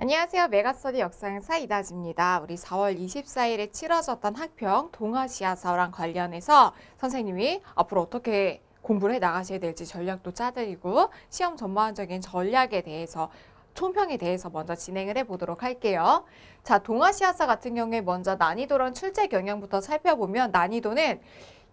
안녕하세요. 메가스터디 역사행사 이다지입니다. 우리 4월 24일에 치러졌던 학평 동아시아사랑 관련해서 선생님이 앞으로 어떻게 공부를 해 나가셔야 될지 전략도 짜드리고 시험 전반적인 전략에 대해서 총평에 대해서 먼저 진행을 해보도록 할게요. 자, 동아시아사 같은 경우에 먼저 난이도랑 출제 경향부터 살펴보면 난이도는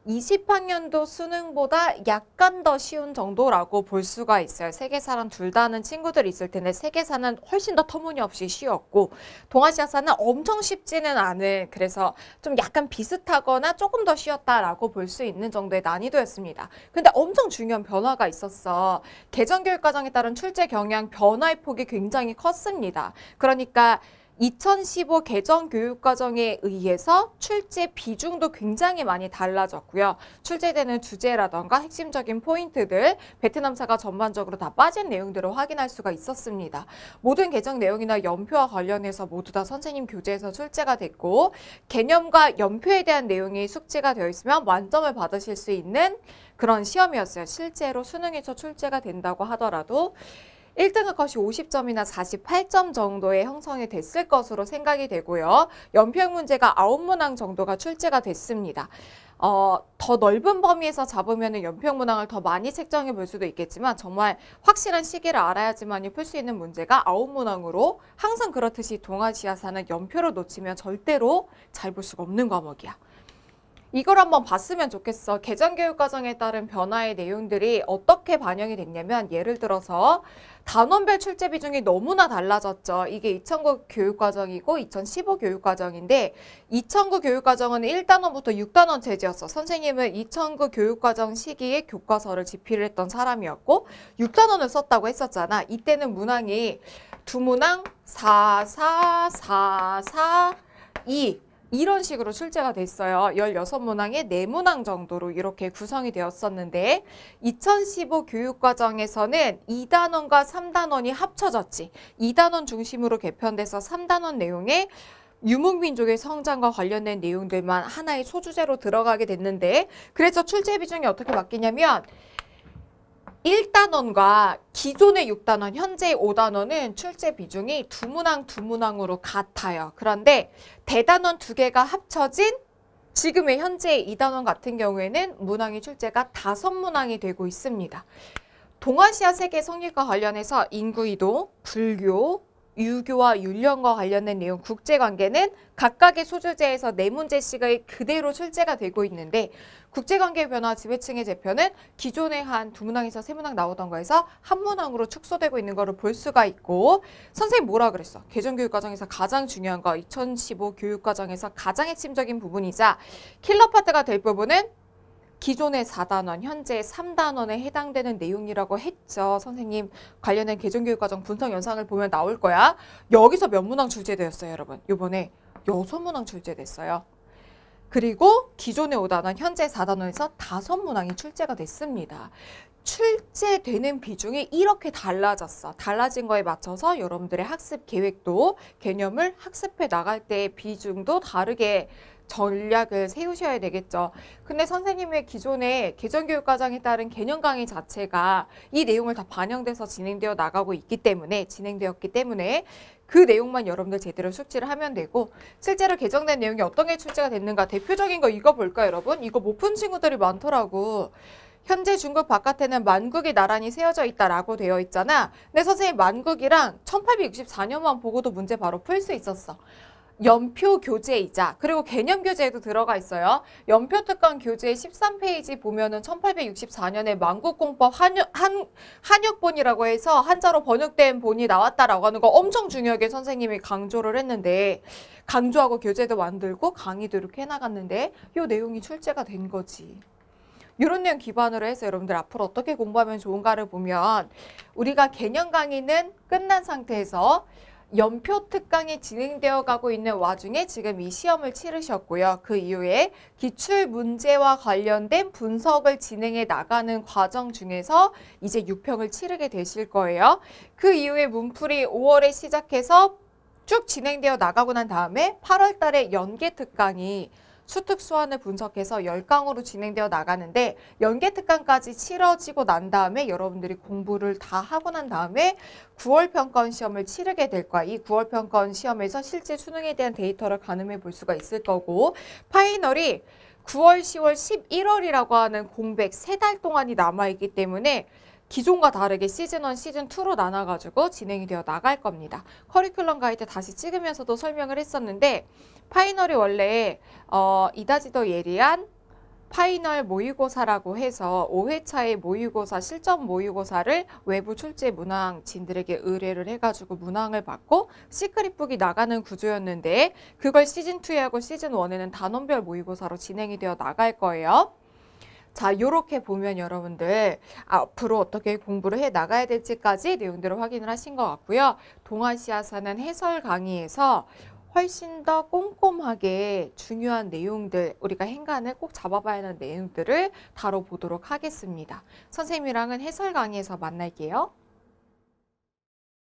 20학년도 수능보다 약간 더 쉬운 정도라고 볼 수가 있어요. 세계사랑 둘 다는 친구들이 있을 텐데 세계사는 훨씬 더 터무니없이 쉬웠고 동아시아사는 엄청 쉽지는 않은 그래서 좀 약간 비슷하거나 조금 더 쉬웠다라고 볼 수 있는 정도의 난이도였습니다. 근데 엄청 중요한 변화가 있었어. 개정교육 과정에 따른 출제 경향 변화의 폭이 굉장히 컸습니다. 그러니까 2015 개정 교육과정에 의해서 출제 비중도 굉장히 많이 달라졌고요. 출제되는 주제라던가 핵심적인 포인트들, 베트남사가 전반적으로 다 빠진 내용들을 확인할 수가 있었습니다. 모든 개정 내용이나 연표와 관련해서 모두 다 선생님 교재에서 출제가 됐고 개념과 연표에 대한 내용이 숙제가 되어 있으면 만점을 받으실 수 있는 그런 시험이었어요. 실제로 수능에서 출제가 된다고 하더라도 1등의 컷이 50점이나 48점 정도에 형성이 됐을 것으로 생각이 되고요. 연평 문제가 9문항 정도가 출제가 됐습니다. 어, 더 넓은 범위에서 잡으면 연평 문항을 더 많이 책정해 볼 수도 있겠지만 정말 확실한 시기를 알아야지만이 풀수 있는 문제가 아홉 문항으로 항상 그렇듯이 동아시아사는 연표를 놓치면 절대로 잘 볼 수가 없는 과목이야. 이걸 한번 봤으면 좋겠어. 개정교육 과정에 따른 변화의 내용들이 어떻게 반영이 됐냐면 예를 들어서 단원별 출제 비중이 너무나 달라졌죠. 이게 2009 교육과정이고 2015 교육과정인데 2009 교육과정은 1단원부터 6단원 제제였어 선생님은 2009 교육과정 시기에 교과서를 집필을 했던 사람이었고 6단원을 썼다고 했었잖아. 이때는 문항이 두문항 4, 4, 4, 4, 2 이런 식으로 출제가 됐어요. 16문항에 4문항 정도로 이렇게 구성이 되었었는데 2015 교육과정에서는 2단원과 3단원이 합쳐졌지 2단원 중심으로 개편돼서 3단원 내용에 유목민족의 성장과 관련된 내용들만 하나의 소주제로 들어가게 됐는데 그래서 출제 비중이 어떻게 바뀌냐면 1단원과 기존의 6단원, 현재의 5단원은 출제 비중이 두 문항 두 문항으로 같아요. 그런데 대단원 두 개가 합쳐진 지금의 현재의 2단원 같은 경우에는 문항의 출제가 다섯 문항이 되고 있습니다. 동아시아 세계 성립과 관련해서 인구이동 불교, 유교와 윤령과 관련된 내용 국제관계는 각각의 소주제에서 네 문제씩의 그대로 출제가 되고 있는데 국제관계 변화 지배층의 재표는기존에한 두 문항에서 세 문항 나오던 거에서 한 문항으로 축소되고 있는 거를 볼 수가 있고 선생님 뭐라 그랬어? 개정교육과정에서 가장 중요한 거 2015 교육과정에서 가장 핵심적인 부분이자 킬러 파트가 될 부분은 기존의 4단원, 현재 3단원에 해당되는 내용이라고 했죠. 선생님 관련된 개정교육과정 분석 영상을 보면 나올 거야. 여기서 몇 문항 출제되었어요, 여러분? 요번에 여섯 문항 출제됐어요. 그리고 기존의 5단원, 현재 4단원에서 다섯 문항이 출제가 됐습니다. 출제되는 비중이 이렇게 달라졌어. 달라진 거에 맞춰서 여러분들의 학습 계획도 개념을 학습해 나갈 때 비중도 다르게 전략을 세우셔야 되겠죠. 근데 선생님의 기존의 개정교육과정에 따른 개념 강의 자체가 이 내용을 다 반영돼서 진행되어 나가고 있기 때문에 진행되었기 때문에 그 내용만 여러분들 제대로 숙지를 하면 되고 실제로 개정된 내용이 어떤 게 출제가 됐는가 대표적인 거 이거 볼까요 여러분? 이거 못 푼 친구들이 많더라고. 현재 중국 바깥에는 만국이 나란히 세워져 있다라고 되어 있잖아. 근데 선생님 만국이랑 1864년만 보고도 문제 바로 풀 수 있었어. 연표 교재이자 그리고 개념 교재에도 들어가 있어요. 연표 특강 교재 13페이지 보면은 1864년에 만국공법 한육, 한, 한육본이라고 해서 한자로 번역된 본이 나왔다라고 하는 거 엄청 중요하게 선생님이 강조를 했는데 강조하고 교재도 만들고 강의도 이렇게 해나갔는데 요 내용이 출제가 된 거지. 이런 내용 기반으로 해서 여러분들 앞으로 어떻게 공부하면 좋은가를 보면 우리가 개념 강의는 끝난 상태에서 연표 특강이 진행되어 가고 있는 와중에 지금 이 시험을 치르셨고요. 그 이후에 기출 문제와 관련된 분석을 진행해 나가는 과정 중에서 이제 6평을 치르게 되실 거예요. 그 이후에 문풀이 5월에 시작해서 쭉 진행되어 나가고 난 다음에 8월 달에 연계 특강이 수특 수환을 분석해서 10강으로 진행되어 나가는데 연계 특강까지 치러지고 난 다음에 여러분들이 공부를 다 하고 난 다음에 9월 평가원 시험을 치르게 될 거야. 이 9월 평가원 시험에서 실제 수능에 대한 데이터를 가늠해 볼 수가 있을 거고 파이널이 9월, 10월, 11월이라고 하는 공백 세 달 동안이 남아있기 때문에 기존과 다르게 시즌 1, 시즌 2로 나눠가지고 진행이 되어 나갈 겁니다. 커리큘럼 가이드 다시 찍으면서도 설명을 했었는데 파이널이 원래 어, 이다지더 예리한 파이널 모의고사라고 해서 5회차의 모의고사, 실전 모의고사를 외부 출제 문항진들에게 의뢰를 해가지고 문항을 받고 시크릿북이 나가는 구조였는데 그걸 시즌2하고 시즌1에는 단원별 모의고사로 진행이 되어 나갈 거예요. 자, 이렇게 보면 여러분들 앞으로 어떻게 공부를 해 나가야 될지까지 내용들을 확인을 하신 것 같고요. 동아시아사는 해설 강의에서 훨씬 더 꼼꼼하게 중요한 내용들 우리가 행간을 꼭 잡아봐야 하는 내용들을 다뤄보도록 하겠습니다. 선생님이랑은 해설 강의에서 만날게요.